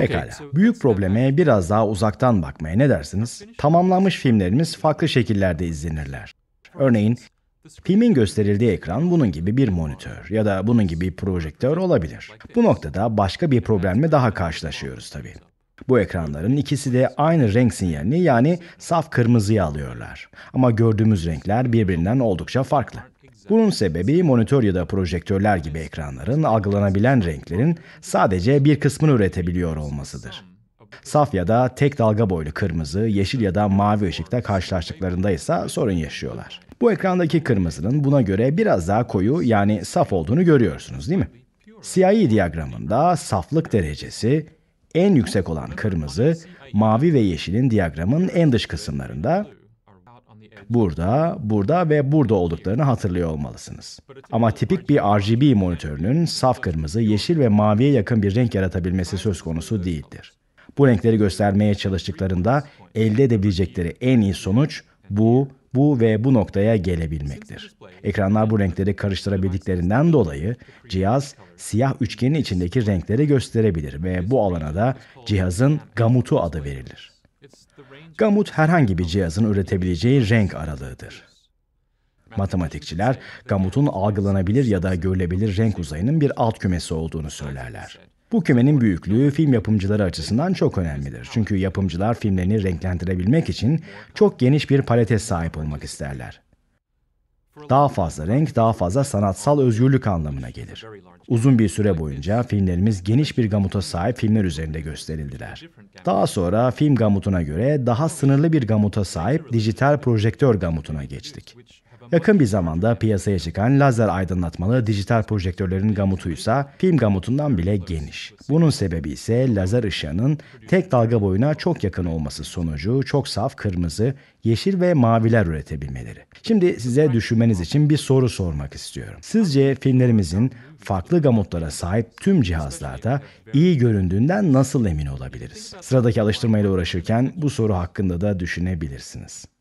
Pekala. Büyük probleme biraz daha uzaktan bakmaya ne dersiniz? Tamamlanmış filmlerimiz farklı şekillerde izlenirler. Örneğin Filmin gösterildiği ekran bunun gibi bir monitör ya da bunun gibi bir projektör olabilir. Bu noktada başka bir problemle daha karşılaşıyoruz tabii. Bu ekranların ikisi de aynı renk sinyalini yani saf kırmızıyı alıyorlar. Ama gördüğümüz renkler birbirinden oldukça farklı. Bunun sebebi monitör ya da projektörler gibi ekranların algılanabilen renklerin sadece bir kısmını üretebiliyor olmasıdır. Saf ya da tek dalga boylu kırmızı, yeşil ya da mavi ışıkta karşılaştıklarında ise sorun yaşıyorlar. Bu ekrandaki kırmızının buna göre biraz daha koyu yani saf olduğunu görüyorsunuz değil mi? CIE diyagramında saflık derecesi, en yüksek olan kırmızı, mavi ve yeşilin diyagramın en dış kısımlarında, burada, burada ve burada olduklarını hatırlıyor olmalısınız. Ama tipik bir RGB monitörünün saf kırmızı, yeşil ve maviye yakın bir renk yaratabilmesi söz konusu değildir. Bu renkleri göstermeye çalıştıklarında elde edebilecekleri en iyi sonuç bu bu ve bu noktaya gelebilmektir. Ekranlar bu renkleri karıştırabildiklerinden dolayı cihaz siyah üçgenin içindeki renkleri gösterebilir ve bu alana da cihazın gamutu adı verilir. Gamut herhangi bir cihazın üretebileceği renk aralığıdır. Matematikçiler gamutun algılanabilir ya da görülebilir renk uzayının bir alt kümesi olduğunu söylerler. Bu kümenin büyüklüğü film yapımcıları açısından çok önemlidir. Çünkü yapımcılar filmlerini renklendirebilmek için çok geniş bir palete sahip olmak isterler. Daha fazla renk, daha fazla sanatsal özgürlük anlamına gelir. Uzun bir süre boyunca filmlerimiz geniş bir gamuta sahip filmler üzerinde gösterildiler. Daha sonra film gamutuna göre daha sınırlı bir gamuta sahip dijital projektör gamutuna geçtik. Yakın bir zamanda piyasaya çıkan lazer aydınlatmalı dijital projektörlerin gamutuysa film gamutundan bile geniş. Bunun sebebi ise lazer ışığının tek dalga boyuna çok yakın olması sonucu çok saf kırmızı, yeşil ve maviler üretebilmeleri. Şimdi size düşünmeniz için bir soru sormak istiyorum. Sizce filmlerimizin farklı gamutlara sahip tüm cihazlarda iyi göründüğünden nasıl emin olabiliriz? Sıradaki alıştırmayla uğraşırken bu soru hakkında da düşünebilirsiniz.